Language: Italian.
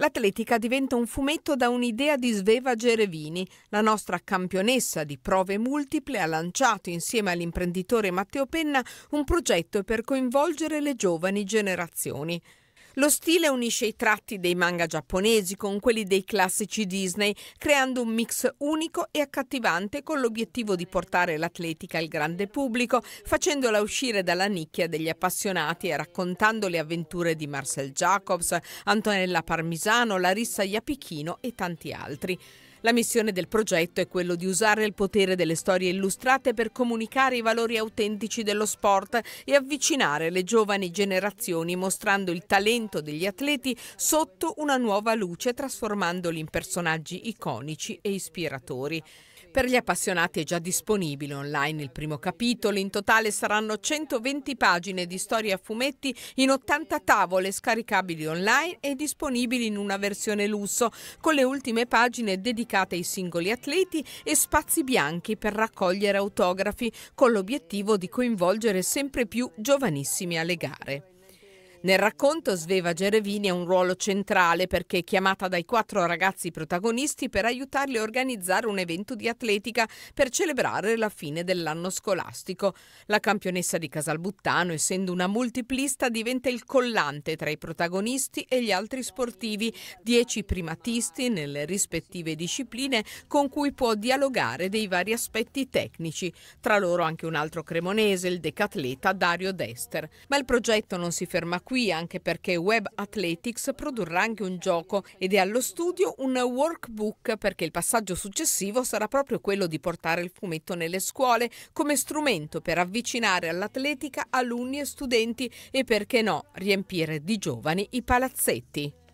L'atletica diventa un fumetto da un'idea di Sveva Gerevini. La nostra campionessa di prove multiple ha lanciato insieme all'imprenditore Matteo Penna un progetto per coinvolgere le giovani generazioni. Lo stile unisce i tratti dei manga giapponesi con quelli dei classici Disney, creando un mix unico e accattivante con l'obiettivo di portare l'atletica al grande pubblico, facendola uscire dalla nicchia degli appassionati e raccontando le avventure di Marcel Jacobs, Antonella Parmisano, Larissa Iapichino e tanti altri. La missione del progetto è quello di usare il potere delle storie illustrate per comunicare i valori autentici dello sport e avvicinare le giovani generazioni mostrando il talento degli atleti sotto una nuova luce trasformandoli in personaggi iconici e ispiratori. Per gli appassionati è già disponibile online il primo capitolo, in totale saranno 120 pagine di storie a fumetti in 80 tavole scaricabili online e disponibili in una versione lusso, con le ultime pagine dedicate ai singoli atleti e spazi bianchi per raccogliere autografi, con l'obiettivo di coinvolgere sempre più giovanissimi alle gare. Nel racconto Sveva Gerevini ha un ruolo centrale perché è chiamata dai quattro ragazzi protagonisti per aiutarli a organizzare un evento di atletica per celebrare la fine dell'anno scolastico. La campionessa di Casalbuttano, essendo una multiplista, diventa il collante tra i protagonisti e gli altri sportivi, dieci primatisti nelle rispettive discipline con cui può dialogare dei vari aspetti tecnici, tra loro anche un altro cremonese, il decatleta Dario Dester. Ma il progetto non si ferma qui qui anche perché Web Athletics produrrà anche un gioco ed è allo studio un workbook perché il passaggio successivo sarà proprio quello di portare il fumetto nelle scuole come strumento per avvicinare all'atletica alunni e studenti e perché no riempire di giovani i palazzetti.